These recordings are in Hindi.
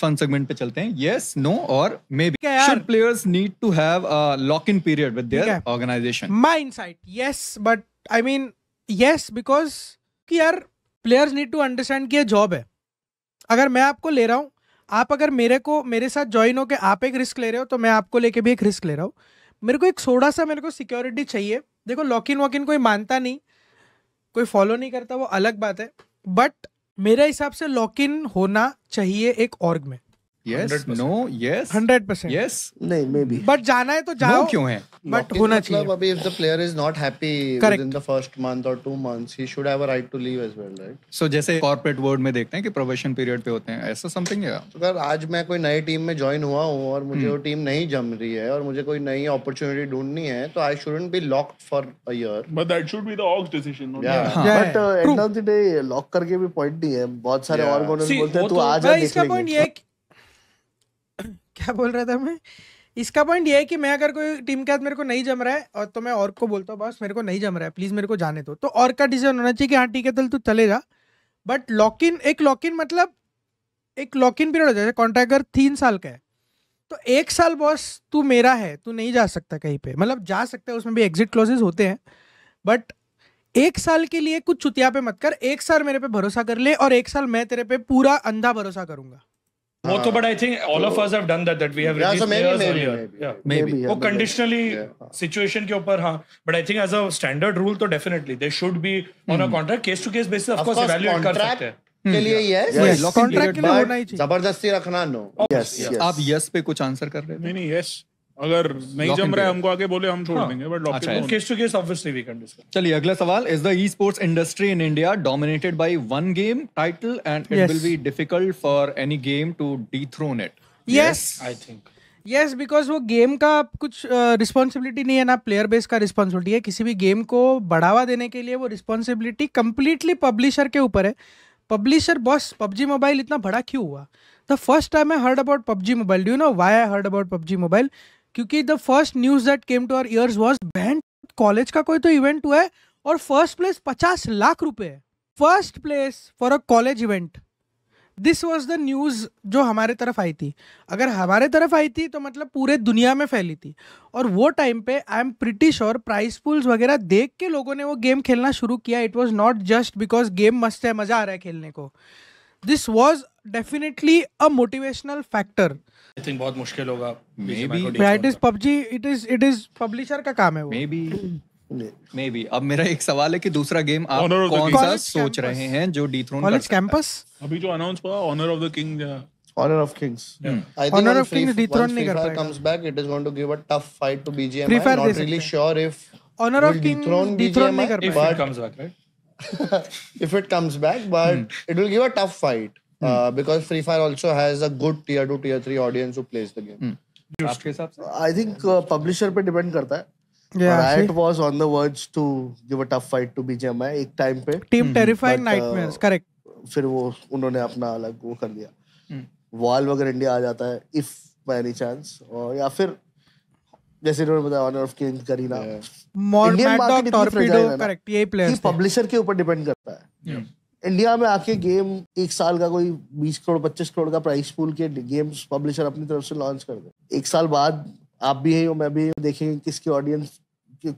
फन सेगमेंट पे चलते हैं यस नो और maybe should players need to have a lock in period with their organisation my insight yes but I mean yes because कि यार प्लेयर्स नीड टू अंडरस्टैंड कि ये जॉब है अगर मैं आपको ले रहा हूं आप अगर मेरे को मेरे साथ ज्वाइन हो के आप एक रिस्क ले रहे हो तो मैं आपको लेके भी एक रिस्क ले रहा हूँ मेरे को एक थोड़ा सा मेरे को सिक्योरिटी चाहिए देखो लॉक इन वॉक इन कोई मानता नहीं कोई फॉलो नहीं करता वो अलग बात है बट मेरे हिसाब से लॉक इन होना चाहिए एक ऑर्ग में yes no yes yes आज मैं कोई नई टीम में ज्वाइन हुआ हूँ और मुझे हम्म। वो टीम नहीं जम रही है और मुझे कोई नई अपॉर्चुनिटी ढूंढनी है तो I shouldn't be locked for a year but should be the decision but end of the करके भी पॉइंट नहीं है बहुत सारे और बोलते हैं क्या बोल रहा था मैं इसका पॉइंट ये है कि मैं अगर कोई टीम के साथ मेरे को नहीं जम रहा है और तो मैं और को बोलता हूँ बस मेरे को नहीं जम रहा है प्लीज़ मेरे को जाने दो तो और का डिसीजन होना चाहिए कि हाँ ठीक है चल तू चले जा बट लॉक इन एक लॉक इन मतलब एक लॉक इन पीरियड हो जाए कॉन्ट्रैक्ट अगर तीन साल का है तो एक साल बॉस तू मेरा है तू नहीं जा सकता कहीं पे मतलब जा सकता है उसमें भी एग्जिट क्लोजेस होते हैं बट एक साल के लिए कुछ चुतिया पे मत कर एक साल मेरे पे भरोसा कर ले और एक साल मैं तेरे पे पूरा अंधा भरोसा करूंगा वो तो हाँ। But I think all of तो us have done that that we have release players या मे बी वो कंडीशनली सिचुएशन हाँ। के ऊपर हां but I think as a standard rule तो definitely they should be on a contract case to case basis of course evaluate कर सकते हैं के hmm. लिए यस कॉन्ट्रैक्ट के लिए होना ही चाहिए जबरदस्ती रखना नो यस आप यस पे कुछ आंसर कर रहे हैं नहीं नहीं यस अगर नहीं जम रहा है हमको आगे बोले हम छोड़ हाँ। देंगे but lock in case to case obviously we can discuss चलिए अगला सवाल is the e sports industry in India dominated by one game title and it will be difficult for any game to dethrone it yes I think yes because वो गेम का कुछ रिस्पॉन्सिबिलिटी uh, नहीं है ना प्लेयर बेस का रिस्पॉन्सिबिलिटी है किसी भी गेम को बढ़ावा देने के लिए वो रिस्पॉन्सिबिलिटी कम्प्लीटली पब्लिशर के ऊपर है पब्लिशर बॉस पबजी मोबाइल इतना बड़ा क्यों हुआ the first time I heard about PUBG mobile do you know why I heard about PUBG mobile क्योंकि the first news that came to our ears was बहन कॉलेज का कोई तो इवेंट हुआ है और फर्स्ट प्लेस पचास लाख रुपए है first place for a college event this was the news जो हमारे तरफ आई थी अगर हमारे तरफ आई थी तो मतलब पूरे दुनिया में फैली थी और वो टाइम पे I am pretty sure prize pools वगैरह देख के लोगों ने वो गेम खेलना शुरू किया it was not just because game मस्त है मज़ा आ रहा है खेलने को this was definitely a motivational factor I think बहुत मुश्किल होगा maybe PUBG it is it is publisher का काम है वो मे बी मे बी अब मेरा एक सवाल है कि दूसरा गेम आप Honor कौन सा सोच campus. रहे हैं जो डीथ्रोन कॉलेज कैंपस अभी जो अनाउंस हुआ honor of the king Honor of Kings. Yeah. I think Honor of Kings dethrone नहीं कर पाएगा. comes back, it is going to give a tough fight to BGMI. Not really sure if Honor of Kings dethrone नहीं कर पाएगा. But comes back, right? if it comes back, but mm. it will give a tough fight mm. uh, because Free Fire also has a good tier two, tier three audience who plays the game. आपके hmm. uh, हिसाब से आई थिंक पब्लिशर पे डिपेंड करता है right was on the verge to give a tough fight to BGMI एक टाइम पे टीम टेरिफाइंग नाइटमेयर्स करेक्ट फिर वो उन्होंने अपना अलग वो कर दिया वॉल अगर इंडिया आ जाता है इफ बाय एनी चांस और या फिर जैसे इन्होंने बताया ऑनर ऑफ किंग करीना इंडियन मार्केट टॉर्पेडो करेक्ट यही प्लेयर पब्लिशर के ऊपर डिपेंड करता है इंडिया में आके गेम एक साल का कोई बीस करोड़ पच्चीस करोड़ का प्राइस पूल के गेम्स पब्लिशर अपनी तरफ से लॉन्च कर दे एक साल बाद आप भी हैं मैं भी देखेंगे किसके ऑडियंस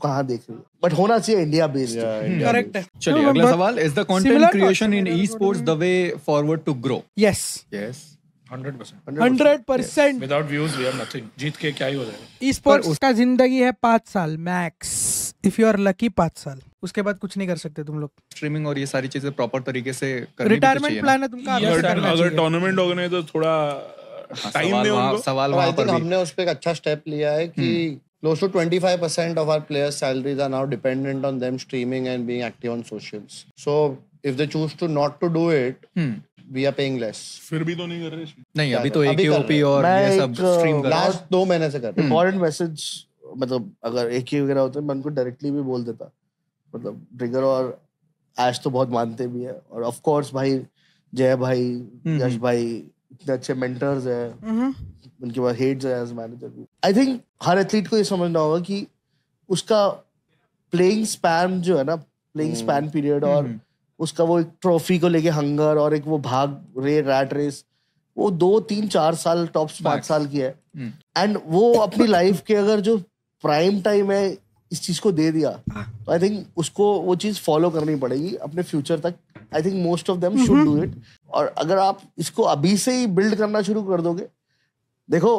कहाँ देख रहे है बट होना चाहिए इंडिया बेस्ड करेक्ट है चलिए अगला सवाल is the content creation in e sports the way forward to grow yes yes hundred percent without views we are nothing जीत के क्या ही हो जाएगा ई स्पोर्ट्स जिंदगी है साल max if you are lucky साल उसके बाद कुछ नहीं कर सकते तुम लोग स्ट्रीमिंग और ये सारी चीजें प्रॉपर तरीके से रिटायरमेंट तो प्लान है तुमका अगर टूर्नामेंट तो थोड़ा टाइम हाँ, सवाल हमने उस एक अच्छा स्टेप लिया है कि hmm. We are paying less फिर भी तो नहीं कर रहे नहीं अभी तो एक ही ओपी और ये सब स्ट्रीम कर रहा लास्ट 2 महीने से कर इंपॉर्टेंट हम्म। मैसेज मतलब अगर एक ही वगैरह होते मैं उनको डायरेक्टली भी बोल देता मतलब ट्रिगर और आज तो बहुत मानते भी है और ऑफ कोर्स भाई जय भाई हम्म। यश भाई इतने अच्छे मेंटर्स हैं हम्म। उनके पास हेड्स है एज मैनेजर भी आई थिंक हर एथलीट को ये समझना होगा कि उसका प्लेइंग स्पैन जो है ना प्लेइंग स्पैन पीरियड और उसका वो एक ट्रॉफी को लेके हंगर और एक वो भाग रे रैट रेस वो दो तीन चार साल टॉप पांच साल की है एंड hmm. वो अपनी लाइफ के अगर जो प्राइम टाइम है इस चीज को दे दिया हाँ। तो आई थिंक उसको वो चीज फॉलो करनी पड़ेगी अपने फ्यूचर तक I think most of them should do it और अगर आप इसको अभी से ही बिल्ड करना शुरू कर दोगे देखो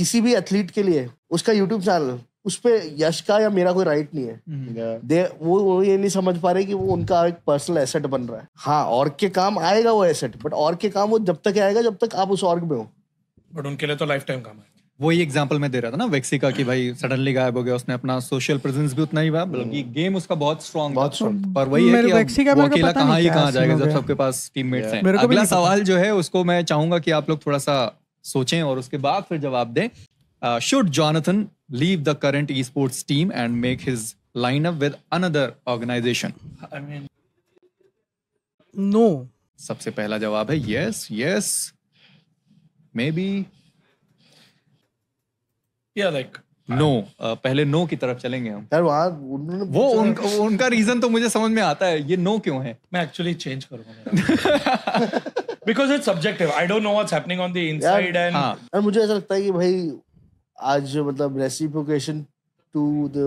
किसी भी एथलीट के लिए उसका यूट्यूब चैनल उस पर यश का या मेरा कोई राइट नहीं है हम्म। दे वो, वो ये नहीं समझ पा रहे कि वो उनका एक पर्सनल एसेट बन रहा है हाँ और के काम आएगा वो एसेट बट और के काम वो जब तक आएगा जब तक आप उस ऑर्ग में हो बट उनके लिए तो लाइफ टाइम काम है वही एग्जाम्पल मैं दे रहा था ना वैक्सी का कि भाई सडनली गायब हो गया उसने अपना सोशल प्रेजेंस भी उतना ही हुआ बल्कि गेम hmm. उसका बहुत स्ट्रॉन्ग बहुत स्ट्रॉन्ग पर वही है कि वो तो अकेला कहाँ ही कहाँ जाएगा जब सबके पास टीममेट्स हैं अगला सवाल जो है उसको मैं चाहूंगा कि आप लोग थोड़ा सा सोचें और उसके बाद फिर जवाब दें Uh, should Jonathan leave the current esports team and make his lineup with another organization? I mean, no. सबसे पहला जवाब है यस यस मे बी या लाइक नो पहले नो no की तरफ चलेंगे हम यार वहां वो उन, उनका रीजन तो मुझे समझ में आता है ये नो no क्यों है मैं एक्चुअली चेंज करूंगा because it's subjective I don't know what's happening on the inside and मुझे ऐसा लगता है कि भाई आज मतलब रेसिप्रोकेशन टू द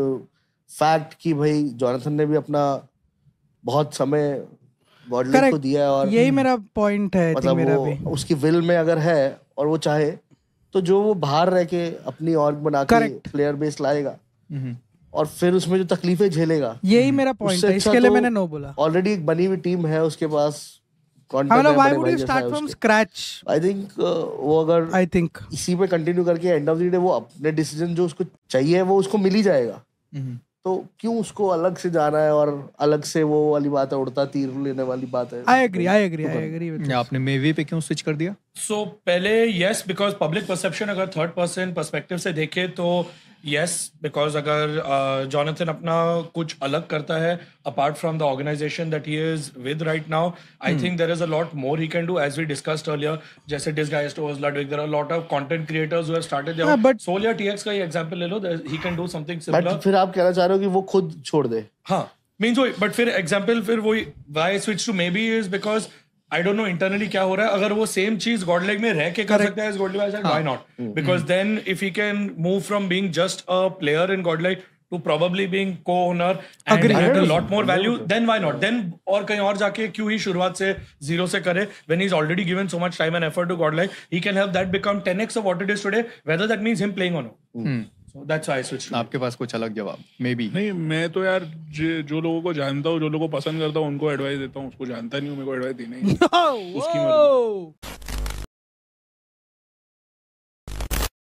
फैक्ट कि भाई जॉनथन ने भी अपना बहुत समय बॉडी को दिया और यही हम्म, मेरा पॉइंट है मतलब मेरा भी। उसकी विल में अगर है और वो चाहे तो जो वो बाहर रह के अपनी ऑर्ग बना के प्लेयर बेस लाएगा हम्म। और फिर उसमें जो तकलीफें झेलेगा यही हम्म। मेरा पॉइंट है इसके अच्छा लिए तो मैंने नो बोला ऑलरेडी एक बनी हुई टीम है उसके पास एंड ऑफ डे वो अपने डिसीजन जो उसको चाहिए वो उसको जाएगा mm-hmm. तो उसको अलग से जाना है और अलग से वो वाली बात है उड़ता तीर लेने वाली बात है तो आपने मेवी पे क्यों स्विच कर दिया सो पहले यस बिकॉज पब्लिक परसेप्शन अगर थर्ड पर्सन परस्पेक्टिव से देखे तो यस बिकॉज अगर जॉनथन uh, अपना कुछ अलग करता है apart from the organization that he is with right now I think there is a lot more he can do as we discussed earlier जैसे Disguised was Ludwig there are lot of content creators who have started there but सोलिया टीएक्स का ही एग्जांपल ले लो he can do something similar but फिर आप कहना चाह रहे हो कि वो खुद छोड़ दे हां मींस वो बट फिर एग्जांपल फिर वो why switch to maybe is because I don't know internally क्या हो रहा है अगर वो सेम चीज गॉडलेग में रह के कर सकता है Godlike why not because then if he can move from being just a player in Godlike to probably being co-owner and had a lot more value then why not then और कहीं और जाके क्यों ही शुरुआत से जीरो से करे when he is already given so much time and effort to Godlike he can have that become 10x of what it is today whether that means him playing on not आपके पास कुछ अलग जवाब मे बी नहीं मैं तो यार जो लोगों को जानता हूँ जो लोगों को पसंद करता हूँ उनको एडवाइस देता हूँ उसको जानता नहीं हूँ मेरे को एडवाइस देना ही उसकी